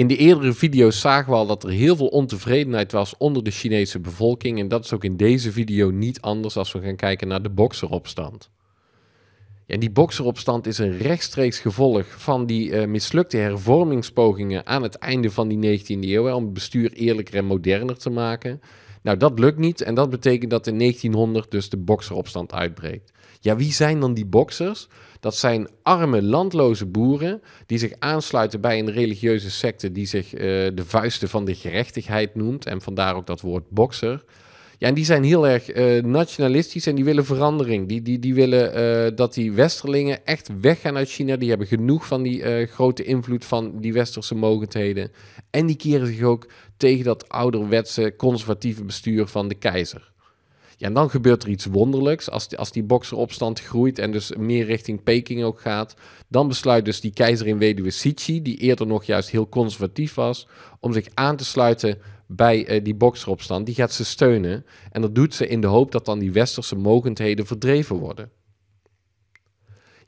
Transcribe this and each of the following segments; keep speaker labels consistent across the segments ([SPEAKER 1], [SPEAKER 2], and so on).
[SPEAKER 1] In de eerdere video's zagen we al dat er heel veel ontevredenheid was onder de Chinese bevolking. En dat is ook in deze video niet anders als we gaan kijken naar de bokseropstand. En die bokseropstand is een rechtstreeks gevolg van die eh, mislukte hervormingspogingen aan het einde van die 19e eeuw. om het bestuur eerlijker en moderner te maken. Nou, dat lukt niet en dat betekent dat in 1900 dus de bokseropstand uitbreekt. Ja, wie zijn dan die boksers? Dat zijn arme, landloze boeren die zich aansluiten bij een religieuze secte die zich eh, de vuisten van de gerechtigheid noemt. En vandaar ook dat woord bokser. Ja, en die zijn heel erg eh, nationalistisch en die willen verandering. Die, die, die willen eh, dat die Westerlingen echt weggaan uit China. Die hebben genoeg van die eh, grote invloed van die Westerse mogendheden. En die keren zich ook tegen dat ouderwetse conservatieve bestuur van de keizer. Ja, en dan gebeurt er iets wonderlijks. Als die, als die bokseropstand groeit en dus meer richting Peking ook gaat, dan besluit dus die keizerin in weduwe Sichi, die eerder nog juist heel conservatief was, om zich aan te sluiten bij eh, die boxer die gaat ze steunen. En dat doet ze in de hoop dat dan die westerse mogendheden verdreven worden.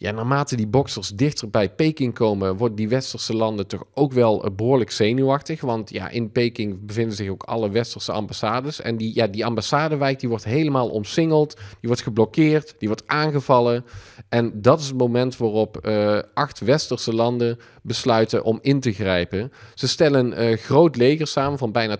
[SPEAKER 1] Ja, naarmate die boxers dichter bij Peking komen, worden die westerse landen toch ook wel eh, behoorlijk zenuwachtig. Want ja, in Peking bevinden zich ook alle westerse ambassades. En die, ja, die ambassadewijk die wordt helemaal omsingeld, die wordt geblokkeerd, die wordt aangevallen. En dat is het moment waarop eh, acht westerse landen besluiten om in te grijpen. Ze stellen een eh, groot leger samen van bijna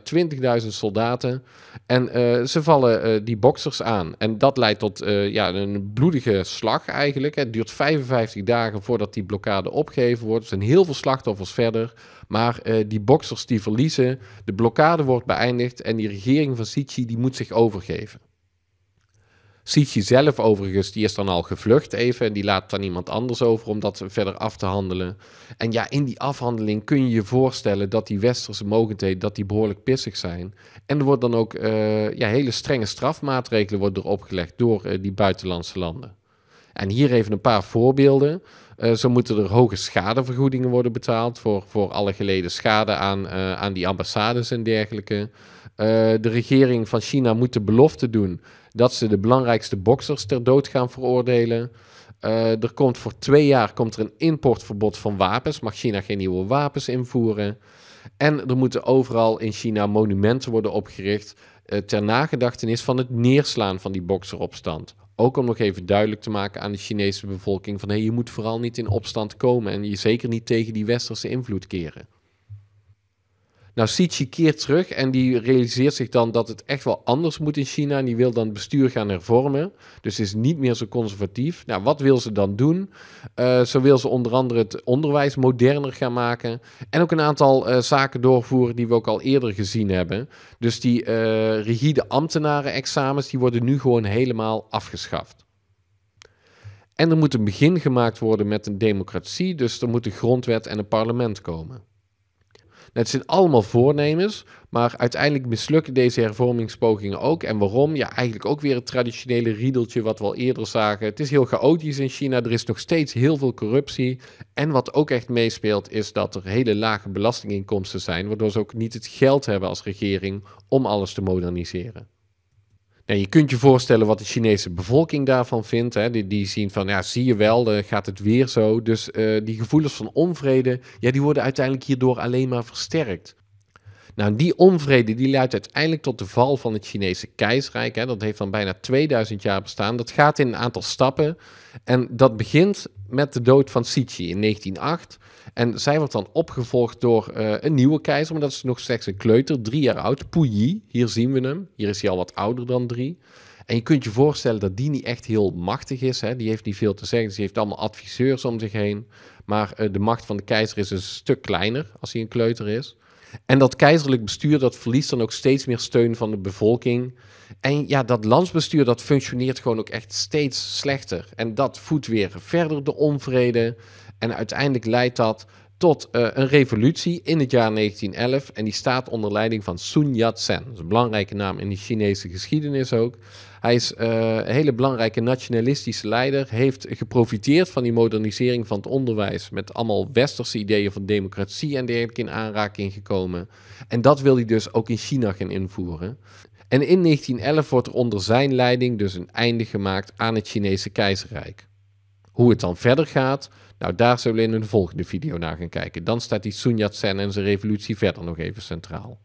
[SPEAKER 1] 20.000 soldaten. En ze vallen die boxers aan. En dat leidt tot ja, een bloedige slag eigenlijk. Het duurt vijf 55 dagen voordat die blokkade opgegeven wordt. Er zijn heel veel slachtoffers verder. Maar eh, die boksers die verliezen, de blokkade wordt beëindigd en die regering van Sichi die moet zich overgeven. Sichi zelf overigens, die is dan al gevlucht even en die laat dan iemand anders over om dat verder af te handelen. En ja, in die afhandeling kun je je voorstellen dat die westerse mogendheden, dat die behoorlijk pissig zijn. En er wordt dan ook eh, ja, hele strenge strafmaatregelen wordt er opgelegd door eh, die buitenlandse landen. En hier even een paar voorbeelden. Eh, zo moeten er hoge schadevergoedingen worden betaald voor, voor alle geleden schade aan, eh, aan die ambassades en dergelijke. Eh, de regering van China moet de belofte doen dat ze de belangrijkste boksers ter dood gaan veroordelen. er komt voor twee jaar komt er een importverbod van wapens. Mag China geen nieuwe wapens invoeren? En er moeten overal in China monumenten worden opgericht ter nagedachtenis van het neerslaan van die bokseropstand. Ook om nog even duidelijk te maken aan de Chinese bevolking van hé, je moet vooral niet in opstand komen en je zeker niet tegen die westerse invloed keren. Nou, Xi keert terug en die realiseert zich dan dat het echt wel anders moet in China. En die wil dan het bestuur gaan hervormen. Dus is niet meer zo conservatief. Nou, wat wil ze dan doen? Uh, zo wil ze onder andere het onderwijs moderner gaan maken. En ook een aantal eh, zaken doorvoeren die we ook al eerder gezien hebben. Dus die eh, rigide ambtenaren-examens, die worden nu gewoon helemaal afgeschaft. En er moet een begin gemaakt worden met een democratie. Dus er moet een grondwet en een parlement komen het zijn allemaal voornemens, maar uiteindelijk mislukken deze hervormingspogingen ook. En waarom? Ja, eigenlijk ook weer het traditionele riedeltje wat we al eerder zagen. Het is heel chaotisch in China, er is nog steeds heel veel corruptie. En wat ook echt meespeelt is dat er hele lage belastinginkomsten zijn, waardoor ze ook niet het geld hebben als regering om alles te moderniseren. Ja, je kunt je voorstellen wat de Chinese bevolking daarvan vindt. Hè. Die, die zien van, ja, zie je wel, gaat het weer zo. Dus eh, die gevoelens van onvrede, ja, die worden uiteindelijk hierdoor alleen maar versterkt. Nou, die onvrede die leidt uiteindelijk tot de val van het Chinese keizerrijk. Hè. Dat heeft dan bijna 2000 jaar bestaan. Dat gaat in een aantal stappen. En dat begint met de dood van Siqi in 1908. En zij wordt dan opgevolgd door eh, een nieuwe keizer, maar dat is nog slechts een kleuter, drie jaar oud, Puyi. Hier zien we hem. Hier is hij al wat ouder dan drie. En je kunt je voorstellen dat die niet echt heel machtig is. Hè? Die heeft niet veel te zeggen. Ze heeft allemaal adviseurs om zich heen. Maar eh, de macht van de keizer is een stuk kleiner als hij een kleuter is. En dat keizerlijk bestuur dat verliest dan ook steeds meer steun van de bevolking. En ja, dat landsbestuur dat functioneert gewoon ook echt steeds slechter. En dat voedt weer verder de onvrede. En uiteindelijk leidt dat tot eh, een revolutie in het jaar 1911. En die staat onder leiding van Sun Yat-sen. een belangrijke naam in de Chinese geschiedenis ook. Hij is eh, een hele belangrijke nationalistische leider. Heeft geprofiteerd van die modernisering van het onderwijs. Met allemaal westerse ideeën van democratie en dergelijke in aanraking gekomen. En dat wil hij dus ook in China gaan invoeren. En in 1911 wordt er onder zijn leiding dus een einde gemaakt aan het Chinese keizerrijk. Hoe het dan verder gaat, nou daar zullen we in een volgende video naar gaan kijken. Dan staat die Sun Yat-sen en zijn revolutie verder nog even centraal.